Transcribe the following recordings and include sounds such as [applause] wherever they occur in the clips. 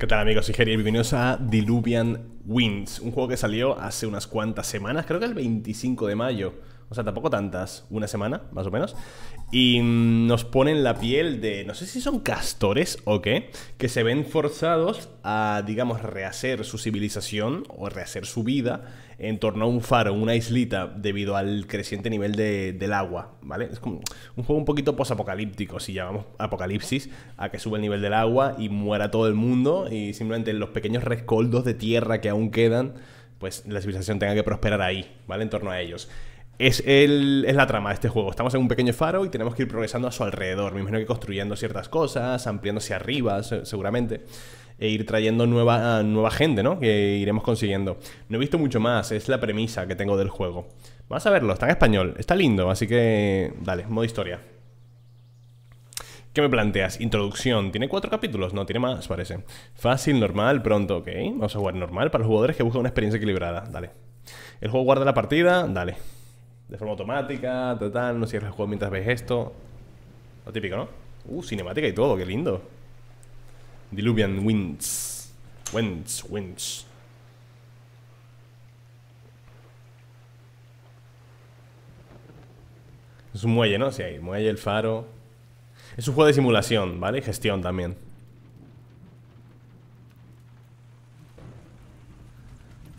¿Qué tal amigos? Soy Jerry y bienvenidos a Diluvian Winds, un juego que salió hace unas cuantas semanas, creo que el 25 de mayo o sea, tampoco tantas, una semana, más o menos. Y mm, nos ponen la piel de, no sé si son castores o qué, que se ven forzados a, digamos, rehacer su civilización o rehacer su vida en torno a un faro, una islita, debido al creciente nivel del agua, ¿vale? Es como un juego un poquito posapocalíptico, si llamamos apocalipsis, a que sube el nivel del agua y muera todo el mundo y simplemente los pequeños rescoldos de tierra que aún quedan pues la civilización tenga que prosperar ahí, ¿vale? En torno a ellos es, la trama de este juego. Estamos en un pequeño faro y tenemos que ir progresando a su alrededor. Me imagino que construyendo ciertas cosas, Ampliándose arriba, seguramente e ir trayendo nueva, nueva gente, ¿no? Que iremos consiguiendo. No he visto mucho más, es la premisa que tengo del juego. Vas a verlo, está en español, está lindo, así que dale, modo historia. ¿Qué me planteas? Introducción. ¿Tiene cuatro capítulos? No, tiene más, parece. Fácil, normal, pronto, ok. Vamos a jugar normal para los jugadores que buscan una experiencia equilibrada. Dale. El juego guarda la partida, dale de forma automática, tal, no cierres el juego mientras ves esto. Lo típico, ¿no? Uh, cinemática y todo, qué lindo. Diluvian Winds. Winds, Winds. Es un muelle, ¿no? Sí, hay muelle, el faro. Es un juego de simulación, ¿vale? Y gestión también.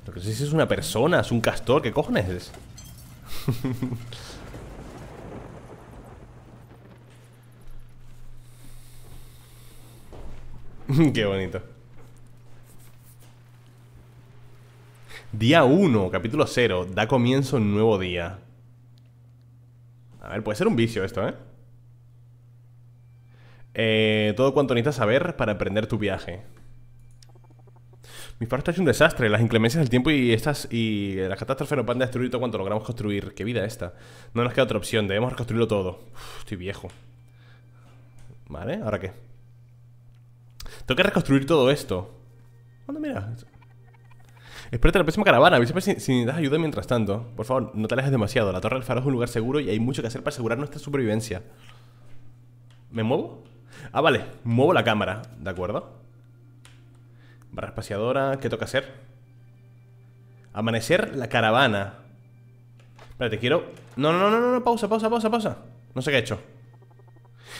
Lo que sé si es una persona, es un castor, ¿qué cojones es? [laughs] Qué bonito. Día 1, capítulo 0. Da comienzo un nuevo día. A ver, puede ser un vicio esto, ¿eh? eh todo cuanto necesitas saber para emprender tu viaje. Mi está hecho un desastre, las inclemencias del tiempo y estas y las catástrofes nos van a destruir todo cuanto logramos construir. Qué vida esta. No nos queda otra opción, debemos reconstruirlo todo. estoy viejo. Vale, ¿ahora qué? Tengo que reconstruir todo esto. ¿Cuándo mira. Espérate la próxima caravana, avísame si, si necesitas ayuda mientras tanto. Por favor, no te alejes demasiado. La Torre del Faro es un lugar seguro y hay mucho que hacer para asegurar nuestra supervivencia. ¿Me muevo? Ah, vale, muevo la cámara, ¿de acuerdo? Barra espaciadora, ¿qué toca hacer? Amanecer la caravana Espérate, quiero... No, no, no, no, no, pausa, pausa, pausa, pausa No sé qué he hecho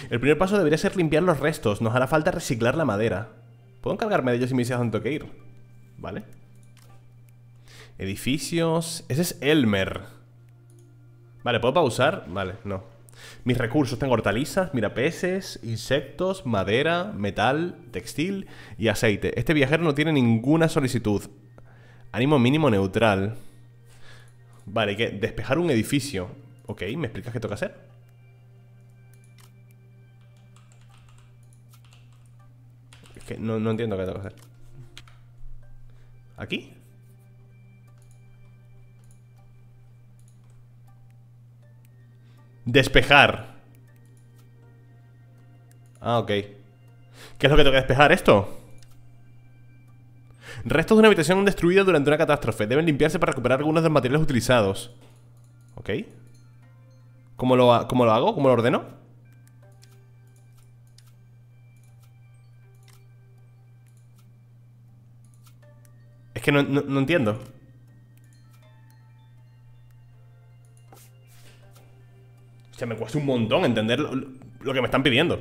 El primer paso debería ser limpiar los restos Nos hará falta reciclar la madera ¿Puedo encargarme de ellos si me dices tanto que ir? Vale Edificios... Ese es Elmer Vale, ¿puedo pausar? Vale, no mis recursos tengo hortalizas, mira, peces, insectos, madera, metal, textil y aceite. Este viajero no tiene ninguna solicitud. Ánimo mínimo neutral. Vale, que despejar un edificio. Ok, ¿me explicas qué toca hacer? Es que no, no entiendo qué toca hacer. ¿Aquí? Despejar Ah, ok ¿Qué es lo que tengo que despejar? ¿Esto? Restos de una habitación destruida durante una catástrofe Deben limpiarse para recuperar algunos de los materiales utilizados Ok ¿Cómo lo, lo hago? ¿Cómo lo ordeno? Es que no entiendo se me cuesta un montón entender lo, que me están pidiendo.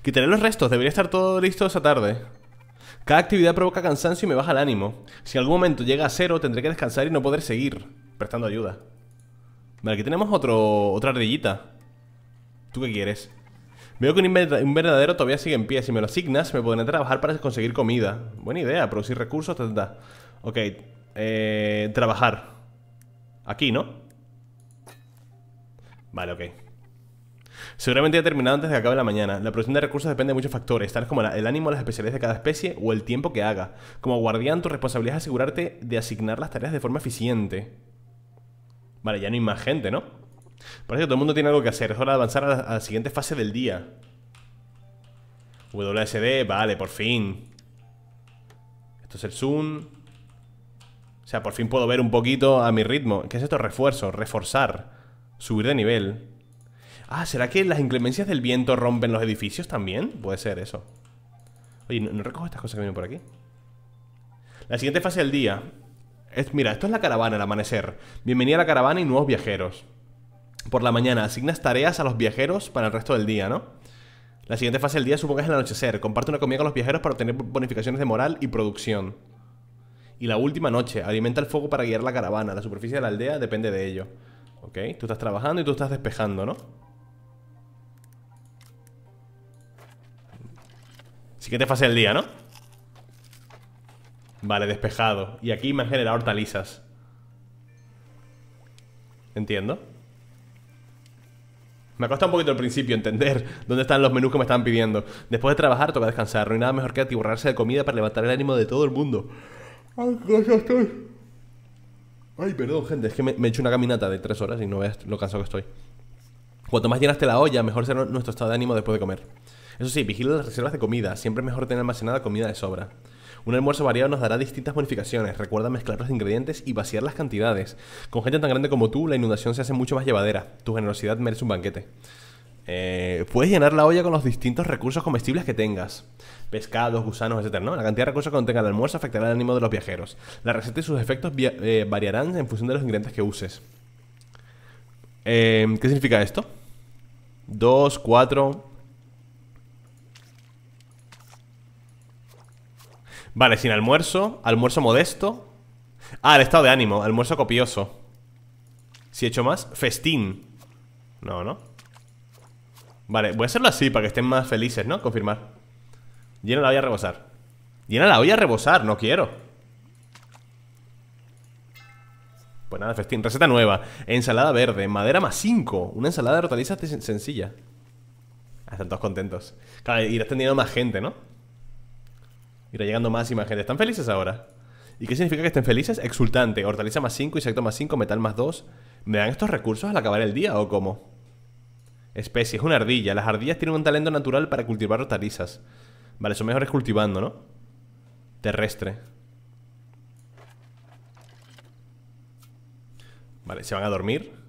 Quitaré los restos, debería estar todo listo esa tarde. Cada actividad provoca cansancio y me baja el ánimo. Si en algún momento llega a cero, tendré que descansar y no poder seguir prestando ayuda. Vale, aquí tenemos otro, otra ardillita. ¿Tú qué quieres? Veo que un verdadero todavía sigue en pie. Si me lo asignas, me podré trabajar para conseguir comida. Buena idea, producir recursos, ta, ta, Ok, eh, trabajar. Aquí, ¿no? Vale, ok. Seguramente ya terminado antes de que acabe la mañana. La producción de recursos depende de muchos factores, tales como el ánimo, las especialidades de cada especie o el tiempo que haga. Como guardián, tu responsabilidad es asegurarte de asignar las tareas de forma eficiente. Vale, ya no hay más gente, ¿no? Parece que todo el mundo tiene algo que hacer. Es hora de avanzar a la, a la siguiente fase del día. WSD, vale, por fin. Esto es el zoom. O sea, por fin puedo ver un poquito a mi ritmo. ¿Qué es esto? Refuerzo, reforzar. Subir de nivel. Ah, ¿será que las inclemencias del viento rompen los edificios también? Puede ser eso. Oye, no, recojo estas cosas que vienen por aquí. La siguiente fase del día. Es, mira, esto es la caravana, el amanecer. Bienvenida a la caravana y nuevos viajeros. Por la mañana, asignas tareas a los viajeros para el resto del día, ¿no? La siguiente fase del día supongo que es el anochecer. Comparte una comida con los viajeros para obtener bonificaciones de moral y producción. Y la última noche, alimenta el fuego para guiar la caravana. La superficie de la aldea depende de ello. ¿ok? Tú estás trabajando y tú estás despejando, ¿no? Sí que te pase el día, ¿no? Vale, despejado. Y aquí me han generado hortalizas. Entiendo. Me ha costado un poquito al principio entender [laughs] dónde están los menús que me están pidiendo. Después de trabajar toca descansar. No hay nada mejor que atiborrarse de comida para levantar el ánimo de todo el mundo. ¡Ay, qué estoy! Ay, perdón, gente, es que me, he hecho una caminata de tres horas y no veas lo cansado que estoy. Cuanto más llenaste la olla, mejor será nuestro estado de ánimo después de comer. Eso sí, vigila las reservas de comida, siempre es mejor tener almacenada comida de sobra. Un almuerzo variado nos dará distintas bonificaciones. Recuerda mezclar los ingredientes y vaciar las cantidades. Con gente tan grande como tú, la inundación se hace mucho más llevadera. Tu generosidad merece un banquete. Eh, puedes llenar la olla con los distintos recursos comestibles que tengas. Pescados, gusanos, etc. La cantidad de recursos que contenga el almuerzo afectará el ánimo de los viajeros. La receta y sus efectos eh, variarán en función de los ingredientes que uses. Em, ¿Qué significa esto? Dos, cuatro Vale, sin almuerzo, almuerzo modesto. Ah, el estado de ánimo, almuerzo copioso. Si he hecho más, festín. No, no. Vale, voy a hacerlo así para que estén más felices, ¿no? Confirmar. Llena la olla a rebosar. Llena la olla a rebosar, no quiero. Pues nada, festín. Receta nueva. Ensalada verde. Madera más 5. Una ensalada de hortalizas sencilla. Ah, están todos contentos. Claro, irá teniendo más gente, ¿no? Irá llegando más y más gente. ¿Están felices ahora? ¿Y qué significa que estén felices? Exultante. Hortaliza más 5, insecto más 5, metal más 2. ¿Me dan estos recursos al acabar el día o cómo? especie, es una ardilla. Las ardillas tienen un talento natural para cultivar hortalizas. Vale, son mejores cultivando, ¿no? Terrestre. Vale, se van a dormir.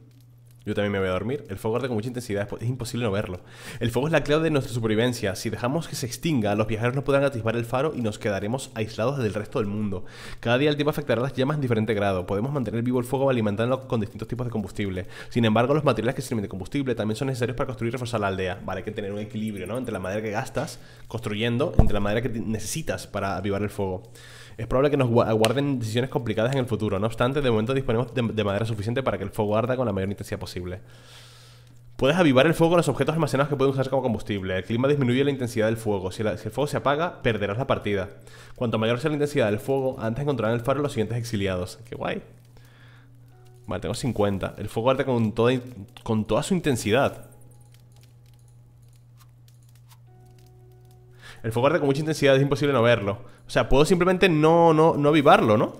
Yo también me voy a dormir. El fuego arde con mucha intensidad, es imposible no verlo. El fuego es la clave de nuestra supervivencia. Si dejamos que se extinga, los viajeros no podrán atisbar el faro y nos quedaremos aislados del resto del mundo. Cada día el tiempo afectará las llamas en diferente grado. Podemos mantener vivo el fuego alimentándolo con distintos tipos de combustible. Sin embargo, los materiales que sirven de combustible también son necesarios para construir y reforzar la aldea. Vale, hay que tener un equilibrio, ¿no? Entre la madera que gastas construyendo, entre la madera que necesitas para avivar el fuego es probable que nos aguarden decisiones complicadas en el futuro. No obstante, de momento disponemos de, madera manera suficiente para que el fuego arda con la mayor intensidad posible. Puedes avivar el fuego con los objetos almacenados que pueden usarse como combustible. El clima disminuye la intensidad del fuego. Si, el fuego se apaga, perderás la partida. Cuanto mayor sea la intensidad del fuego, antes encontrarán el faro los siguientes exiliados. ¡Qué guay! Vale, tengo 50. El fuego arde con con toda su intensidad. El fuego arde con mucha intensidad, es imposible no verlo. O sea, puedo simplemente no, no, no avivarlo, ¿no?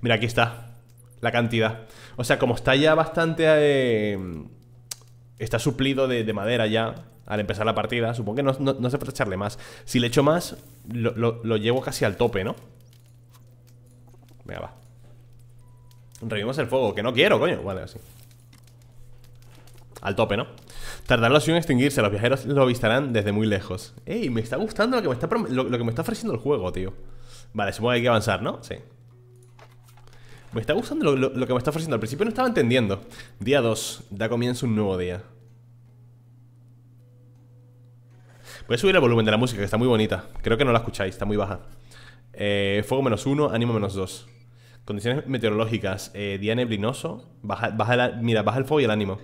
Mira, aquí está La cantidad O sea, como está ya bastante... Eh, está suplido de, madera ya Al empezar la partida Supongo que no, se puede echarle más Si le echo más, lo, lo llevo casi al tope, ¿no? Venga, va Revivimos el fuego Que no quiero, coño Vale, así Al tope, ¿no? Tardar la extinguirse, los viajeros lo avistarán desde muy lejos. Ey, me está gustando lo que me está, lo, que me está ofreciendo el juego, tío. Vale, supongo que hay que avanzar, ¿no? Sí. Me está gustando lo, que me está ofreciendo. Al principio no estaba entendiendo. Día 2. Da comienzo un nuevo día. Voy a subir el volumen de la música, que está muy bonita. Creo que no la escucháis, está muy baja. Eh, fuego menos uno, ánimo menos dos Condiciones meteorológicas. Eh, día neblinoso. Baja, baja mira, baja el fuego y el ánimo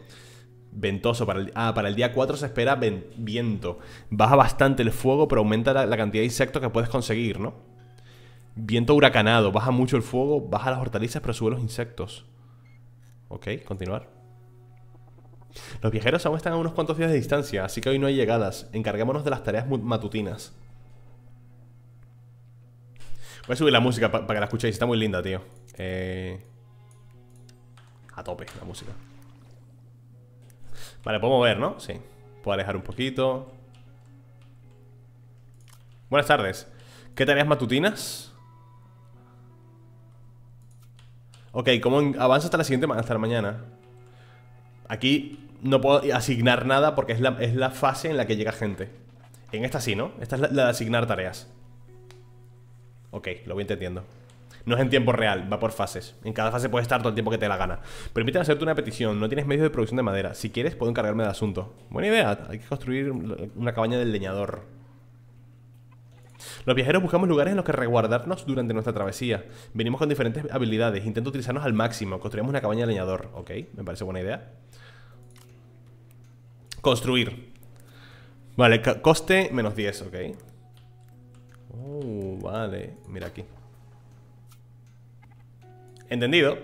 ventoso. Para el, ah, para el día 4 se espera viento. Baja bastante el fuego, pero aumenta la, cantidad de insectos que puedes conseguir, ¿no? Viento huracanado. Baja mucho el fuego, baja las hortalizas, pero sube los insectos. Ok, continuar. Los viajeros aún están a unos cuantos días de distancia, así que hoy no hay llegadas. Encarguémonos de las tareas matutinas. Voy a subir la música para que la escuchéis. Está muy linda, tío. Eh, a tope la música. Vale, puedo mover, ¿no? Sí. Puedo alejar un poquito. Buenas tardes. ¿Qué tareas matutinas? Ok, ¿cómo avanza hasta la siguiente mañana? Aquí no puedo asignar nada porque es la, fase en la que llega gente. En esta sí, ¿no? Esta es la, la de asignar tareas. Ok, lo voy entendiendo. No es en tiempo real, va por fases. En cada fase puedes estar todo el tiempo que te la gana. Permíteme hacerte una petición. No tienes medios de producción de madera. Si quieres, puedo encargarme del asunto. Buena idea. Hay que construir una cabaña del leñador. Los viajeros buscamos lugares en los que resguardarnos durante nuestra travesía. Venimos con diferentes habilidades. Intento utilizarnos al máximo. Construimos una cabaña de leñador. Ok, me parece buena idea. Construir. Vale, coste menos 10, ok. Oh, vale. Mira aquí. ¿Entendido?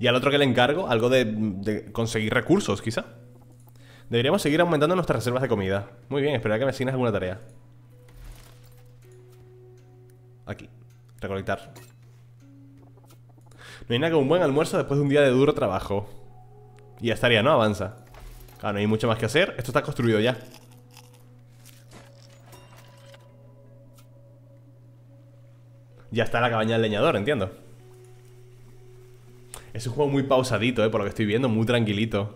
Y al otro que le encargo, algo de, conseguir recursos, quizá. Deberíamos seguir aumentando nuestras reservas de comida. Muy bien, esperar que me asignes alguna tarea. Aquí. Recolectar. No hay nada que un buen almuerzo después de un día de duro trabajo. Y ya estaría, ¿no? Avanza. Claro, ah, no hay mucho más que hacer. Esto está construido ya. Ya está la cabaña del leñador, entiendo. Es un juego muy pausadito, eh, por lo que estoy viendo, muy tranquilito.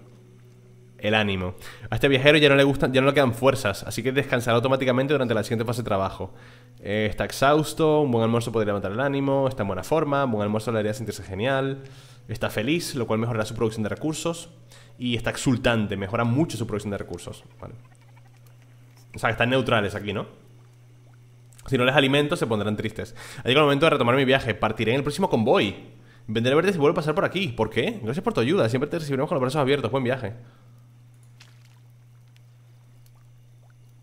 El ánimo. A este viajero ya no le gustan, ya no le quedan fuerzas, así que descansará automáticamente durante la siguiente fase de trabajo. Eh, está exhausto, un buen almuerzo podría levantar el ánimo, está en buena forma, un buen almuerzo le haría sentirse genial. Está feliz, lo cual mejorará su producción de recursos. Y está exultante, mejora mucho su producción de recursos. O sea, están neutrales aquí, ¿no? Si no les alimento, se pondrán tristes. Ha llegado el momento de retomar mi viaje. Partiré en el próximo convoy. Vendré verde si vuelvo a pasar por aquí. ¿Por qué? Gracias por tu ayuda. Siempre te recibiremos con los brazos abiertos. Buen viaje.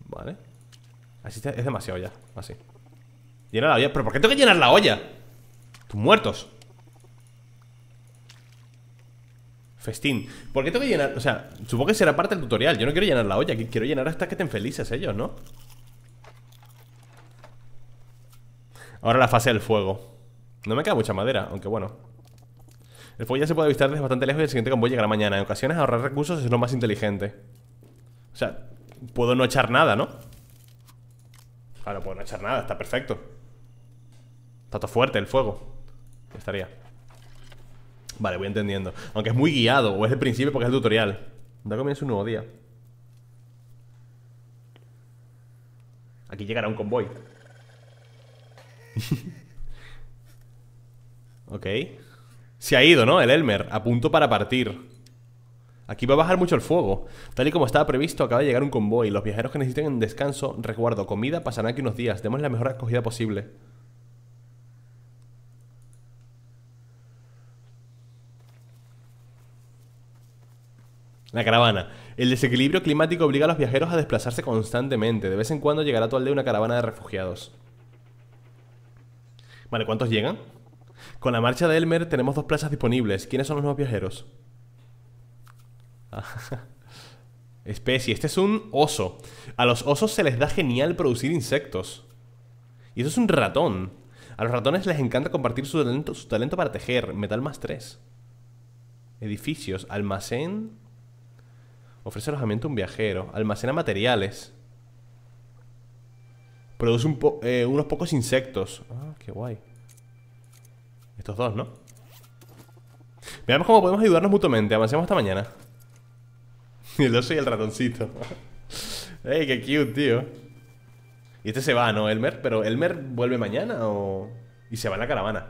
Vale. Así es demasiado ya. Así. Llena la olla. ¿Pero por qué tengo que llenar la olla? Tus muertos. Festín. ¿Por qué tengo que llenar? O sea, supongo que será parte del tutorial. Yo no quiero llenar la olla. Quiero llenar hasta que estén felices ellos, ¿no? Ahora la fase del fuego. No me queda mucha madera, aunque bueno. El fuego ya se puede avistar desde bastante lejos y el siguiente convoy llegará mañana. En ocasiones ahorrar recursos es lo más inteligente. O sea, puedo no echar nada, ¿no? Claro, puedo no echar nada, está perfecto. Está todo fuerte el fuego. Estaría. Vale, voy entendiendo. Aunque es muy guiado, o es el principio porque es el tutorial. Da comienzo un nuevo día. Aquí llegará un convoy. [laughs] ok. Se ha ido, ¿no? El Elmer, a punto para partir. Aquí va a bajar mucho el fuego. Tal y como estaba previsto, acaba de llegar un convoy. Los viajeros que necesiten un descanso, Recuerdo, comida, pasarán aquí unos días. Demos la mejor acogida posible. La caravana. El desequilibrio climático obliga a los viajeros a desplazarse constantemente. De vez en cuando llegará a tu aldea una caravana de refugiados. Vale, ¿cuántos llegan? Con la marcha de Elmer tenemos dos plazas disponibles. ¿Quiénes son los nuevos viajeros? [laughs] Especie. Este es un oso. A los osos se les da genial producir insectos. Y eso es un ratón. A los ratones les encanta compartir su talento, su talento para tejer. Metal más 3. Edificios. Almacén. Ofrece alojamiento a un viajero. Almacena materiales. Produce eh, unos pocos insectos. Ah, qué guay. Estos dos, ¿no? Veamos cómo podemos ayudarnos mutuamente. Avancemos hasta mañana. y el oso y el ratoncito. [laughs] ¡Ey, qué cute, tío! Y este se va, ¿no, Elmer? Pero Elmer vuelve mañana o... Y se va en la caravana.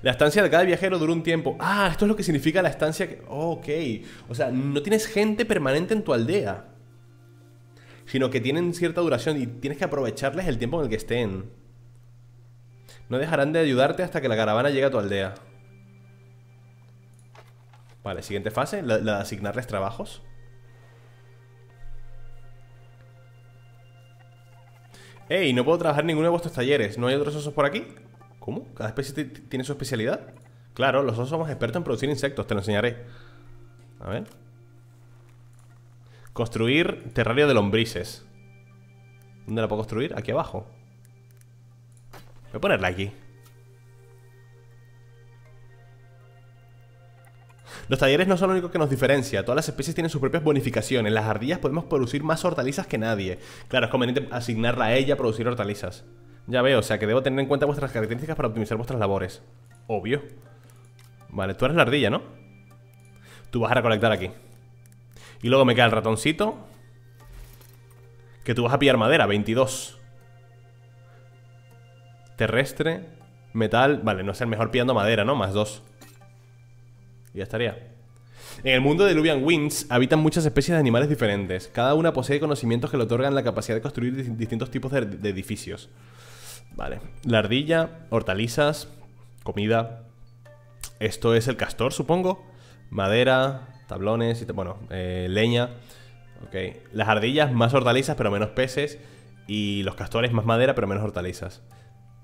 La estancia de cada viajero dura un tiempo. Ah, esto es lo que significa la estancia que... Oh, ok. O sea, no tienes gente permanente en tu aldea. Sino que tienen cierta duración y tienes que aprovecharles el tiempo en el que estén. No dejarán de ayudarte hasta que la caravana llegue a tu aldea. Vale, siguiente fase, la, de asignarles trabajos. ¡Ey! No puedo trabajar en ninguno de vuestros talleres. ¿No hay otros osos por aquí? ¿Cómo? ¿Cada especie tiene su especialidad? Claro, los osos somos expertos en producir insectos, te lo enseñaré. A ver. Construir terrario de lombrices. ¿Dónde la puedo construir? Aquí abajo. Voy a ponerla aquí. Los talleres no son lo único que nos diferencia, todas las especies tienen sus propias bonificaciones, las ardillas podemos producir más hortalizas que nadie. Claro, es conveniente asignarla a ella a producir hortalizas. Ya veo, o sea que debo tener en cuenta vuestras características para optimizar vuestras labores. Obvio. Vale, tú eres la ardilla, ¿no? Tú vas a recolectar aquí. Y luego me queda el ratoncito. Que tú vas a pillar madera, 22. Terrestre, metal. Vale, no es el mejor pillando madera, ¿no? Más dos. Y ya estaría. En el mundo de Lubian Winds habitan muchas especies de animales diferentes. Cada una posee conocimientos que le otorgan la capacidad de construir distintos tipos de, edificios. Vale. La ardilla, hortalizas, comida. Esto es el castor, supongo. Madera, tablones, y bueno, eh, leña. Ok. Las ardillas, más hortalizas, pero menos peces. Y los castores, más madera, pero menos hortalizas.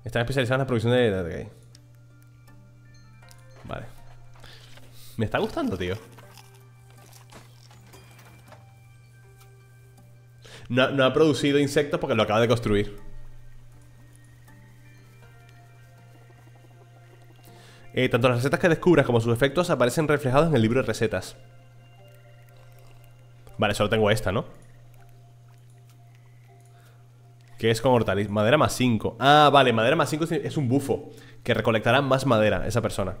Están especializadas en la producción de... gay Vale. Me está gustando, tío. No, ha producido insectos porque lo acaba de construir. Eh, tanto las recetas que descubras como sus efectos aparecen reflejados en el libro de recetas. Vale, solo tengo esta, ¿no? que es con hortalizas. Madera más 5. Ah, vale, madera más 5 es un bufo. Que recolectará más madera esa persona.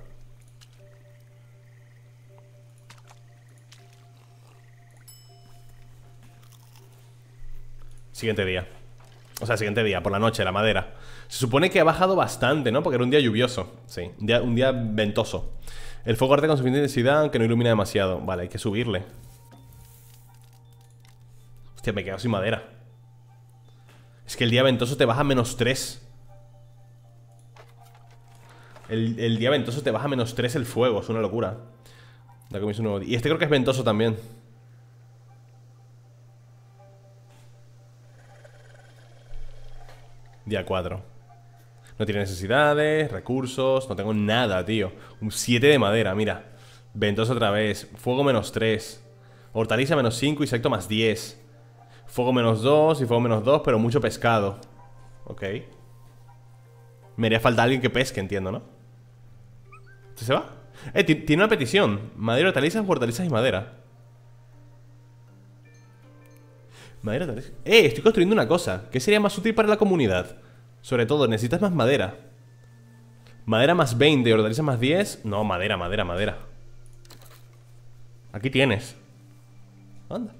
Siguiente día. O sea, siguiente día, por la noche, la madera. Se supone que ha bajado bastante, ¿no? Porque era un día lluvioso. Sí, un día, ventoso. El fuego arde con suficiente intensidad, aunque no ilumina demasiado. Vale, hay que subirle. Hostia, me he quedado sin madera. Es que el día ventoso te baja menos 3 el, día ventoso te baja menos 3 el fuego Es una locura Y este creo que es ventoso también Día 4 No tiene necesidades, recursos No tengo nada, tío Un 7 de madera, mira Ventoso otra vez, fuego menos 3 Hortaliza menos 5, insecto más 10 Fuego menos 2 y fuego menos 2, pero mucho pescado. Ok. Me haría falta alguien que pesque, entiendo, ¿no? ¿Se, se va? Eh, tiene una petición. Madera, hortalizas, hortalizas y madera. Madera, hortalizas. Eh, estoy construyendo una cosa. ¿Qué sería más útil para la comunidad? Sobre todo, necesitas más madera. Madera más 20, hortalizas más 10. No, madera, madera, madera. Aquí tienes. Anda.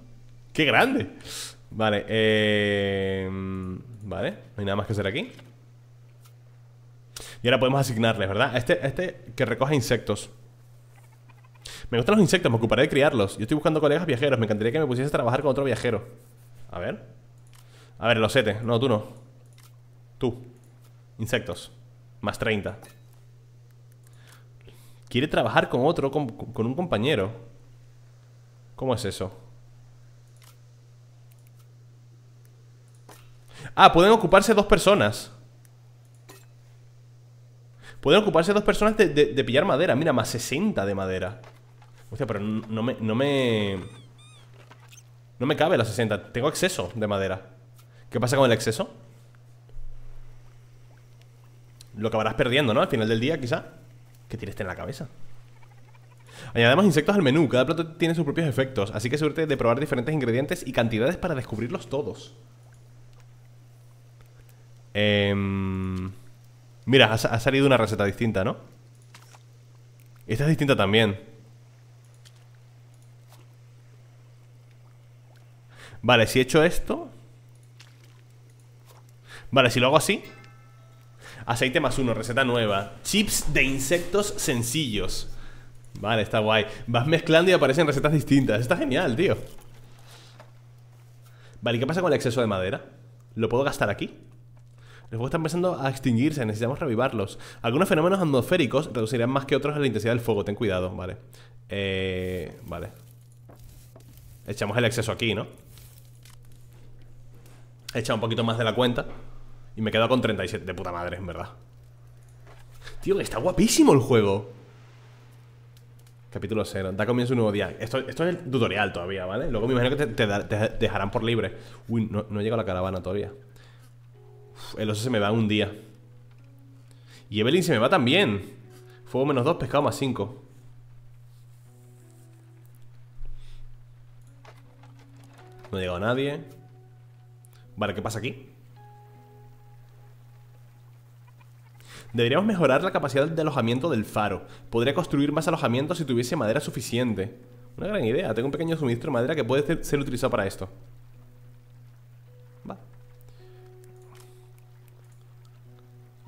¡Qué grande! Vale, eh... Vale, no hay nada más que hacer aquí Y ahora podemos asignarles, ¿verdad? Este, este que recoja insectos Me gustan los insectos, me ocuparé de criarlos Yo estoy buscando colegas viajeros, me encantaría que me pusiese a trabajar con otro viajero A ver A ver, los sete, no, tú no Tú Insectos Más 30 Quiere trabajar con otro, con, con un compañero ¿Cómo es eso? Ah, pueden ocuparse dos personas. Pueden ocuparse dos personas de, pillar madera. Mira, más 60 de madera. Hostia, pero no me, no me... No me cabe la 60. Tengo exceso de madera. ¿Qué pasa con el exceso? Lo acabarás perdiendo, ¿no? Al final del día, quizá. ¿Qué tienes en la cabeza. Añadamos insectos al menú. Cada plato tiene sus propios efectos. Así que suerte de probar diferentes ingredientes y cantidades para descubrirlos todos. Em, mira, ha, ha salido una receta distinta, ¿no? Esta es distinta también. Vale, si he hecho esto Vale, si lo hago así Aceite más uno, receta nueva Chips de insectos sencillos Vale, está guay Vas mezclando y aparecen recetas distintas Está genial, tío Vale, ¿y qué pasa con el exceso de madera? ¿Lo puedo gastar aquí? El fuego está empezando a extinguirse, necesitamos revivarlos. Algunos fenómenos atmosféricos reducirían más que otros la intensidad del fuego, ten cuidado, vale. Eh, vale. Echamos el exceso aquí, ¿no? He echado un poquito más de la cuenta Y me he quedado con 37 de puta madre, en verdad Tío, está guapísimo el juego Capítulo 0 Da comienzo un nuevo día Esto, esto es el tutorial todavía, ¿vale? Luego me imagino que te, dejarán por libre Uy, no, no la caravana todavía el oso se me va un día. Y Evelyn se me va también. Fuego menos 2, pescado más 5. No ha llegado nadie. Vale, ¿qué pasa aquí? Deberíamos mejorar la capacidad de alojamiento del faro. Podría construir más alojamientos si tuviese madera suficiente. Una gran idea. Tengo un pequeño suministro de madera que puede ser utilizado para esto.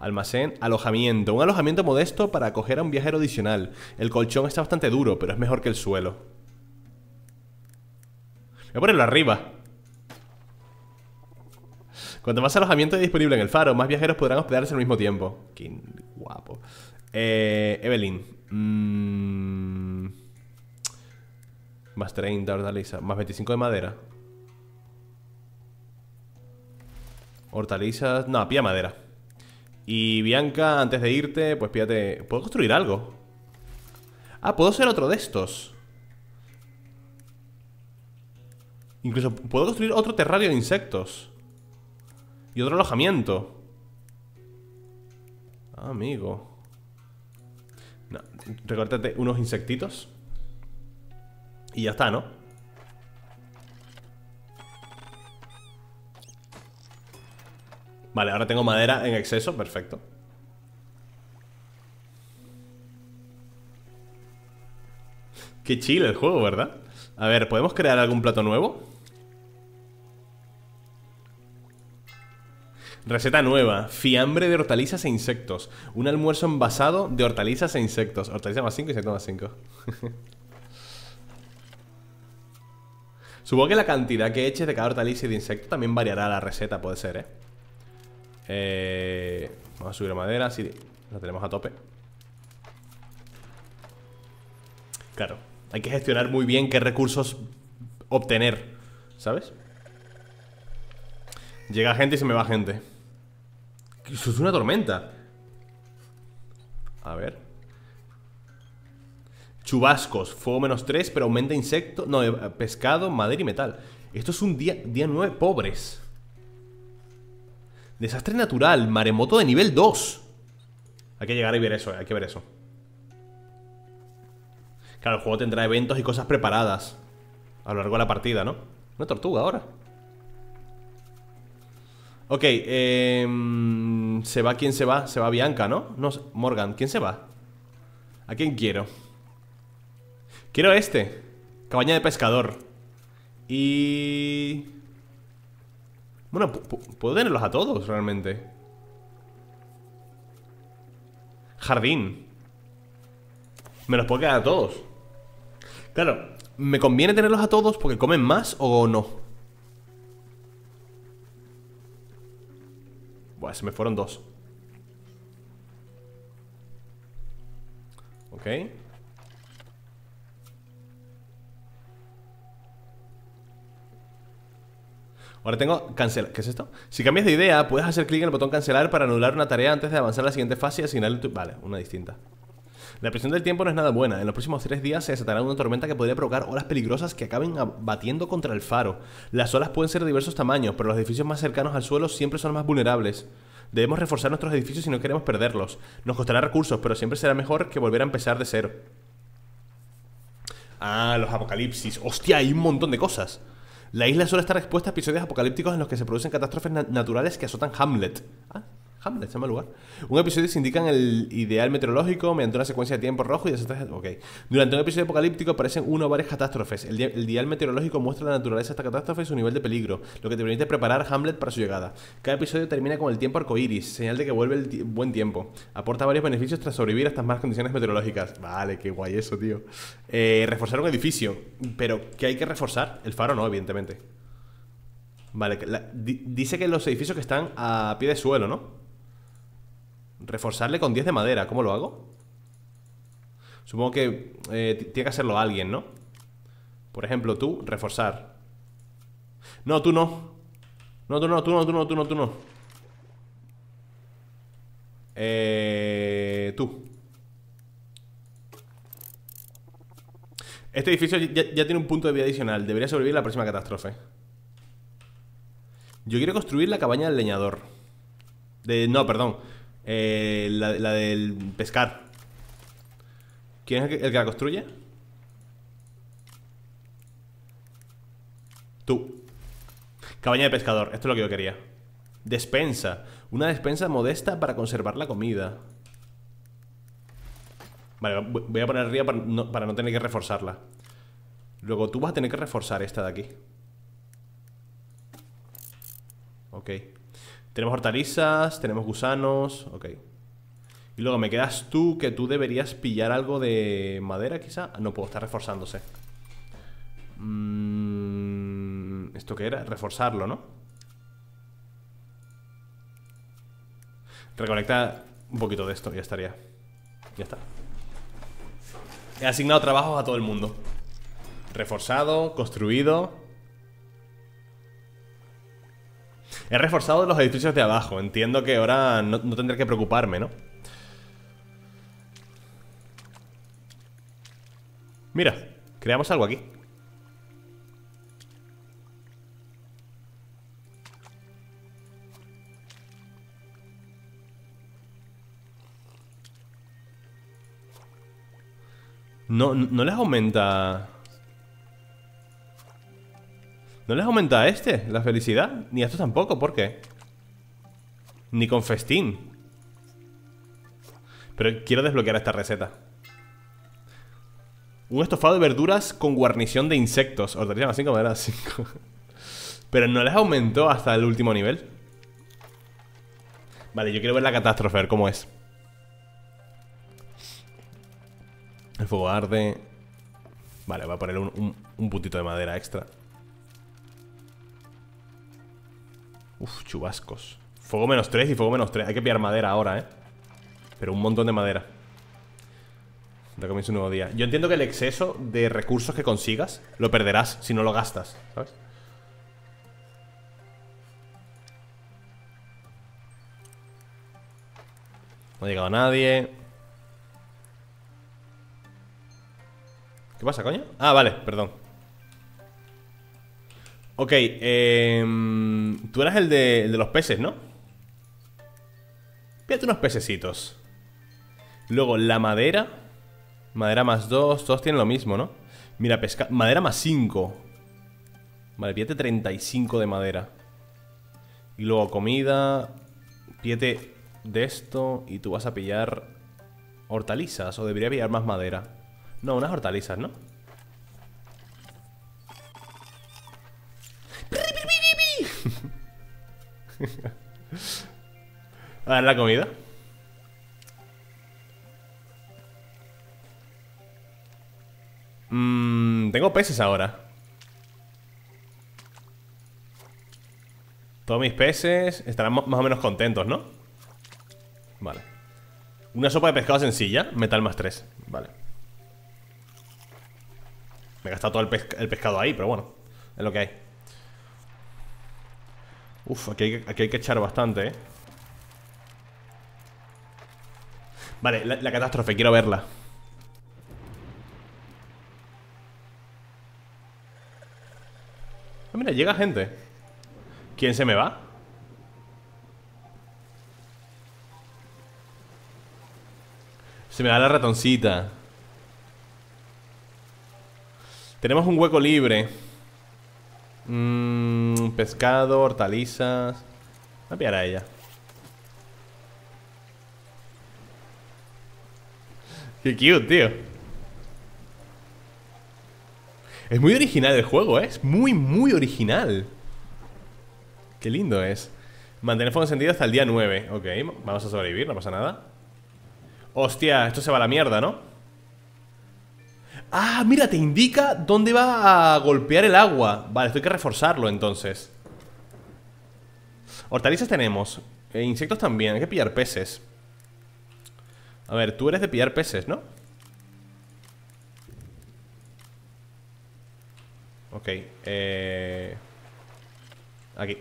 almacén, alojamiento. Un alojamiento modesto para acoger a un viajero adicional. El colchón está bastante duro, pero es mejor que el suelo. Voy a ponerlo arriba. Cuanto más alojamiento disponible en el faro, más viajeros podrán hospedarse al mismo tiempo. Qué guapo. Eh, Evelyn. Mm. más 30 hortaliza. Más 25 de madera. Hortalizas. No, pía madera. Y Bianca, antes de irte, pues pídate... ¿Puedo construir algo? Ah, puedo ser otro de estos. Incluso puedo construir otro terrario de insectos. Y otro alojamiento. Ah, amigo. No, recórtate unos insectitos. Y ya está, ¿no? Vale, ahora tengo madera en exceso, perfecto. Qué chile el juego, ¿verdad? A ver, ¿podemos crear algún plato nuevo? Receta nueva, fiambre de hortalizas e insectos Un almuerzo envasado de hortalizas e insectos Hortaliza más 5, insectos más 5 [laughs] Supongo que la cantidad que eches de cada hortaliza y de insecto también variará la receta, puede ser, ¿eh? Eh, vamos a subir madera, sí, la tenemos a tope. Claro, hay que gestionar muy bien qué recursos obtener, ¿sabes? Llega gente y se me va gente. Eso es una tormenta. A ver. Chubascos, fuego menos 3, pero aumenta insecto No, eh, pescado, madera y metal. Esto es un día, día 9, pobres. Desastre natural, maremoto de nivel 2. Hay que llegar y ver eso, hay que ver eso. Claro, el juego tendrá eventos y cosas preparadas a lo largo de la partida, ¿no? Una tortuga ahora. Ok, eh, ¿se va quién se va? Se va Bianca, ¿no? No, Morgan, ¿quién se va? ¿A quién quiero? Quiero este. Cabaña de pescador. Y... Bueno, puedo tenerlos a todos realmente Jardín Me los puedo quedar a todos Claro, ¿me conviene tenerlos a todos porque comen más o no? Buah, se me fueron dos Ok Ahora tengo cancelar. ¿Qué es esto? Si cambias de idea, puedes hacer clic en el botón cancelar para anular una tarea antes de avanzar a la siguiente fase y asignarle tu... Vale, una distinta. La presión del tiempo no es nada buena. En los próximos tres días se desatará una tormenta que podría provocar olas peligrosas que acaben batiendo contra el faro. Las olas pueden ser de diversos tamaños, pero los edificios más cercanos al suelo siempre son más vulnerables. Debemos reforzar nuestros edificios si no queremos perderlos. Nos costará recursos, pero siempre será mejor que volver a empezar de cero. Ah, los apocalipsis. Hostia, hay un montón de cosas. La isla suele estar expuesta a episodios apocalípticos en los que se producen catástrofes naturales que azotan Hamlet. Ah, Hamlet se llama lugar. Un episodio se en el ideal meteorológico mediante una secuencia de tiempo rojo y desastres. Ok. Durante un episodio apocalíptico aparecen uno o varias catástrofes. El, ideal meteorológico muestra la naturaleza de esta catástrofe y su nivel de peligro, lo que te permite preparar Hamlet para su llegada. Cada episodio termina con el tiempo arcoíris, señal de que vuelve el buen tiempo. Aporta varios beneficios tras sobrevivir a estas malas condiciones meteorológicas. Vale, qué guay eso, tío. Eh, reforzar un edificio. Pero, ¿qué hay que reforzar? El faro no, evidentemente. Vale, dice que los edificios que están a pie de suelo, ¿no? Reforzarle con 10 de madera, ¿cómo lo hago? Supongo que eh, tiene que hacerlo alguien, ¿no? Por ejemplo, tú, reforzar No, tú no No, tú no, tú no, tú no, tú no, tú no Eh... Tú Este edificio ya, tiene un punto de vida adicional Debería sobrevivir la próxima catástrofe Yo quiero construir la cabaña del leñador de, No, perdón eh, la, del pescar. ¿Quién es el que, la construye? Tú. Cabaña de pescador. Esto es lo que yo quería. Despensa. Una despensa modesta para conservar la comida. Vale, voy a poner arriba para no, para no, tener que reforzarla. Luego tú vas a tener que reforzar esta de aquí. Ok. Tenemos hortalizas, tenemos gusanos, ok. Y luego me quedas tú, que tú deberías pillar algo de madera, quizá. Ah, no puedo, está reforzándose. Mm, ¿Esto qué era? Reforzarlo, ¿no? Reconectar un poquito de esto, ya estaría. Ya está. He asignado trabajos a todo el mundo. Reforzado, construido, He reforzado los edificios de abajo. Entiendo que ahora no, tendré que preocuparme, ¿no? Mira, creamos algo aquí. No, no les aumenta ¿No les aumenta a este la felicidad? Ni a estos tampoco, ¿por qué? Ni con festín Pero quiero desbloquear esta receta Un estofado de verduras con guarnición de insectos Ordería más 5, madera 5 Pero no les aumentó hasta el último nivel Vale, yo quiero ver la catástrofe, a ver cómo es El fuego arde Vale, voy a poner un, un putito de madera extra Uf, chubascos. Fuego menos 3 y fuego menos 3. Hay que pillar madera ahora, ¿eh? Pero un montón de madera. Te comienza un nuevo día. Yo entiendo que el exceso de recursos que consigas lo perderás si no lo gastas, ¿sabes? No ha llegado nadie. ¿Qué pasa, coño? Ah, vale, perdón. Ok, eh, tú eras el de, los peces, ¿no? Pídate unos pececitos. Luego, la madera. Madera más dos, todos tienen lo mismo, ¿no? Mira, pesca madera más 5. Vale, pídate 35 de madera. Y luego comida. Pídate de esto y tú vas a pillar hortalizas. O debería pillar más madera. No, unas hortalizas, ¿no? [laughs] A ver la comida. Mmm, tengo peces ahora. Todos mis peces estarán más o menos contentos, ¿no? Vale. Una sopa de pescado sencilla, metal más 3. Vale. Me he gastado todo el pescado ahí, pero bueno, es lo que hay. Uf, aquí hay, que echar bastante, ¿eh? Vale, la, la catástrofe, quiero verla Ah, mira, llega gente ¿Quién se me va? Se me va la ratoncita Tenemos un hueco libre Mmm, pescado, hortalizas. Voy a pillar a ella. Qué cute, tío. Es muy original el juego, ¿eh? Es muy, muy original. Qué lindo es. Mantener fuego encendido hasta el día 9. Ok, vamos a sobrevivir, no pasa nada. Hostia, esto se va a la mierda, ¿no? Ah, mira, te indica dónde va a golpear el agua. Vale, esto hay que reforzarlo entonces. Hortalizas tenemos. E insectos también. Hay que pillar peces. A ver, tú eres de pillar peces, ¿no? Ok. Eh... Aquí.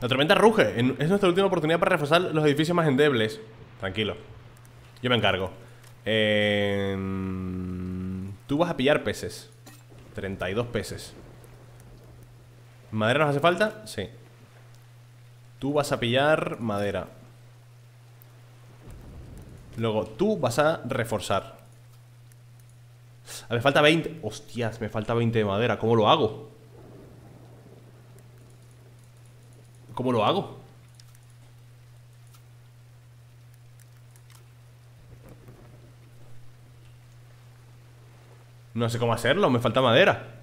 La tormenta ruge. Es nuestra última oportunidad para reforzar los edificios más endebles. Tranquilo. Yo me encargo. Em, tú vas a pillar peces. 32 peces. ¿Madera nos hace falta? Sí. Tú vas a pillar madera. Luego, tú vas a reforzar. Ah, me falta 20. Hostias, me falta 20 de madera. ¿Cómo lo hago? ¿Cómo lo hago? No sé cómo hacerlo, me falta madera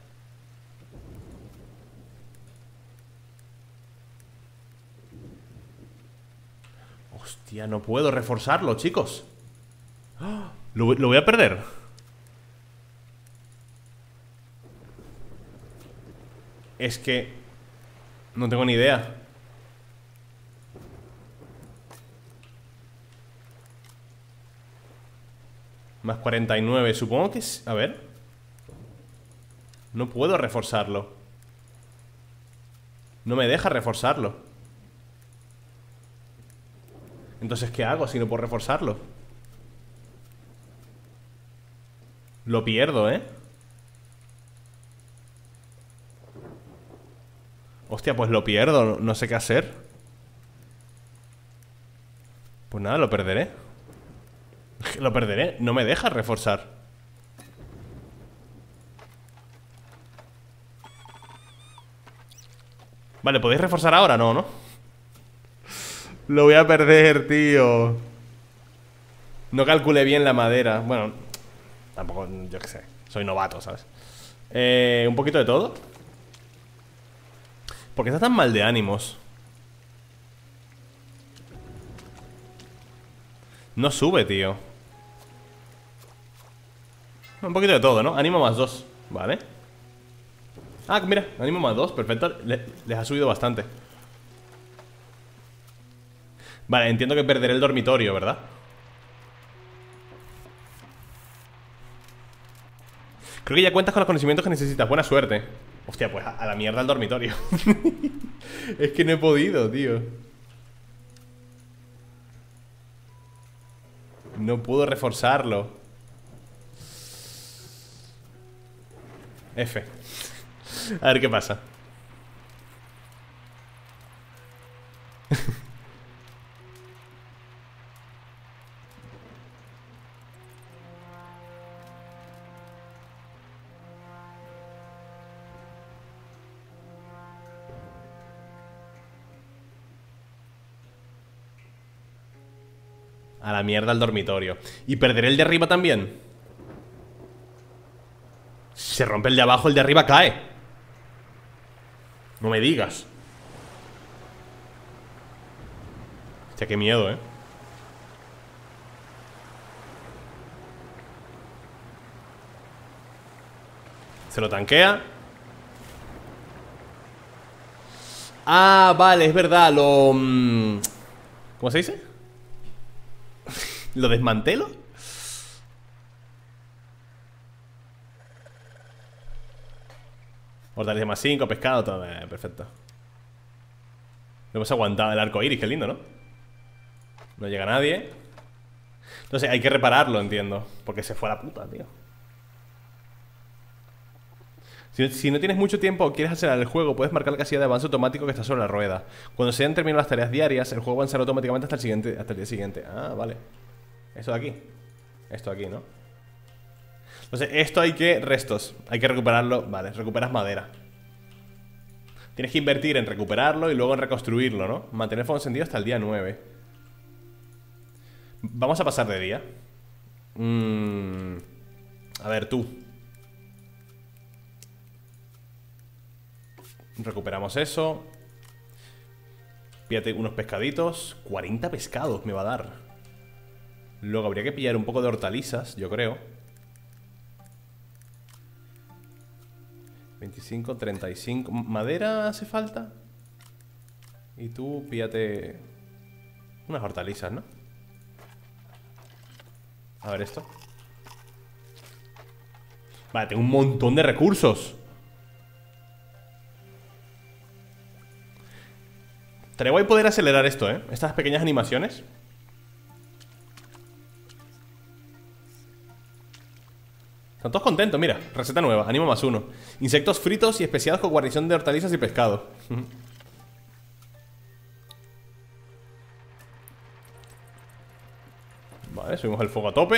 Hostia, no puedo reforzarlo, chicos lo, voy a perder Es que No tengo ni idea Más 49, supongo que es... A ver No puedo reforzarlo No me deja reforzarlo Entonces, ¿qué hago si no puedo reforzarlo? Lo pierdo, ¿eh? Hostia, pues lo pierdo, no sé qué hacer Pues nada, lo perderé [laughs] Lo perderé. No me deja reforzar. Vale, ¿podéis reforzar ahora? No, ¿no? Lo voy a perder, tío. No calculé bien la madera. Bueno, tampoco, yo qué sé. Soy novato, ¿sabes? Eh, un poquito de todo. ¿Por qué está tan mal de ánimos? No sube, tío. Un poquito de todo, ¿no? Ánimo más dos vale Ah, mira, ánimo más dos, perfecto Les ha subido bastante Vale, entiendo que perderé el dormitorio, ¿verdad? Creo que ya cuentas con los conocimientos que necesitas Buena suerte Hostia, pues a, la mierda el dormitorio [laughs] Es que no he podido, tío No puedo reforzarlo F. A ver qué pasa. A la mierda el dormitorio. ¿Y perderé el de arriba también? Se rompe el de abajo, el de arriba cae No me digas Hostia, qué miedo, eh Se lo tanquea Ah, vale, es verdad Lo... Mm, ¿Cómo se dice? [laughs] ¿Lo desmantelo? Mortales más 5, pescado, todo. Eh, perfecto. Lo hemos aguantado el arco iris, qué lindo, ¿no? No llega nadie. Entonces hay que repararlo, entiendo. Porque se fue la puta, tío. Si, no tienes mucho tiempo o quieres acelerar el juego, puedes marcar la casilla de avance automático que está sobre la rueda. Cuando se hayan terminado las tareas diarias, el juego avanzará automáticamente hasta el, siguiente, hasta el día siguiente. Ah, vale. Esto de aquí. Esto de aquí, ¿no? Entonces, esto hay que... Restos. Hay que recuperarlo. Vale, recuperas madera. Tienes que invertir en recuperarlo y luego en reconstruirlo, ¿no? Mantener fuego encendido hasta el día 9. Vamos a pasar de día. Mmm. A ver, tú. Recuperamos eso. Pídate unos pescaditos. 40 pescados me va a dar. Luego habría que pillar un poco de hortalizas, yo creo. 25, 35. ¿Madera hace falta? Y tú píate unas hortalizas, ¿no? A ver esto. Vale, tengo un montón de recursos. voy a poder acelerar esto, ¿eh? Estas pequeñas animaciones. Están todos contentos, mira. Receta nueva, animo más uno. Insectos fritos y especiados con guarnición de hortalizas y pescado. Vale, subimos el fuego a tope.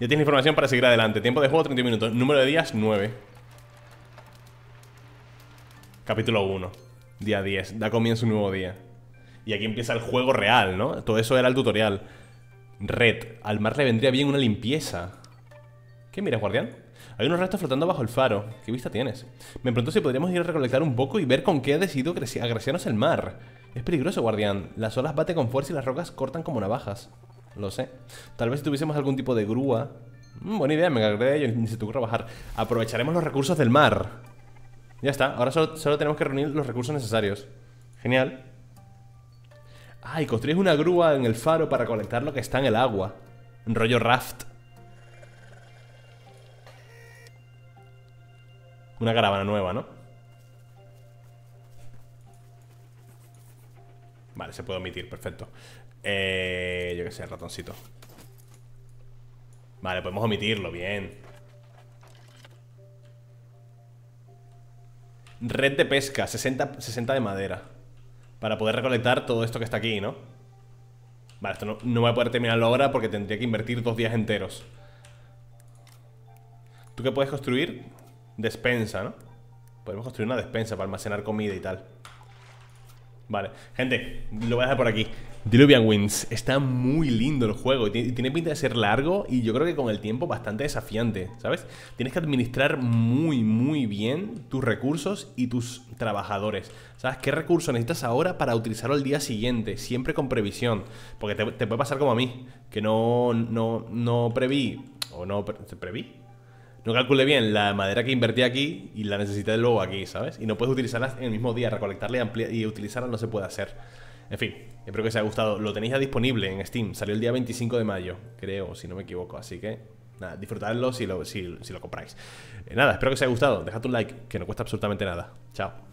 Ya tienes información para seguir adelante. Tiempo de juego 30 minutos. Número de días 9. Capítulo 1. Día 10. Da comienzo un nuevo día. Y aquí empieza el juego real, ¿no? Todo eso era el tutorial. Red. Al mar le vendría bien una limpieza. ¿Qué miras, guardián? Hay unos restos flotando bajo el faro. ¿Qué vista tienes? Me pregunto si podríamos ir a recolectar un poco y ver con qué ha decidido agraciarnos el mar. Es peligroso, guardián. Las olas baten con fuerza y las rocas cortan como navajas. Lo sé. Tal vez si tuviésemos algún tipo de grúa... Mm, buena idea, me agarré de ello, ni se te ocurra bajar. Aprovecharemos los recursos del mar. Ya está, ahora solo tenemos que reunir los recursos necesarios. Genial. Ah, y construyes una grúa en el faro para colectar lo que está en el agua. Un rollo raft. Una caravana nueva, ¿no? Vale, se puede omitir, perfecto. Eh, yo qué sé, ratoncito. Vale, podemos omitirlo, bien. Red de pesca, 60, 60 de madera. Para poder recolectar todo esto que está aquí, ¿no? Vale, esto no, voy a poder terminarlo ahora porque tendría que invertir dos días enteros ¿Tú qué puedes construir? Despensa, ¿no? Podemos construir una despensa para almacenar comida y tal Vale, gente, lo voy a dejar por aquí Diluvian Winds. Está muy lindo el juego. Tiene, pinta de ser largo y yo creo que con el tiempo bastante desafiante, ¿sabes? Tienes que administrar muy, muy bien tus recursos y tus trabajadores. ¿Sabes qué recursos necesitas ahora para utilizarlo al día siguiente? Siempre con previsión. Porque te, puede pasar como a mí, que no, no, no preví. ¿O no pre preví? no calculé bien la madera que invertí aquí y la necesité luego aquí, ¿sabes? Y no puedes utilizarla en el mismo día, recolectarla y, y utilizarla no se puede hacer. En fin, espero que os haya gustado. Lo tenéis ya disponible en Steam. Salió el día 25 de mayo, creo, si no me equivoco. Así que, nada, disfrutadlo si lo, compráis. Eh, nada, espero que os haya gustado. Dejad un like, que no cuesta absolutamente nada. Chao.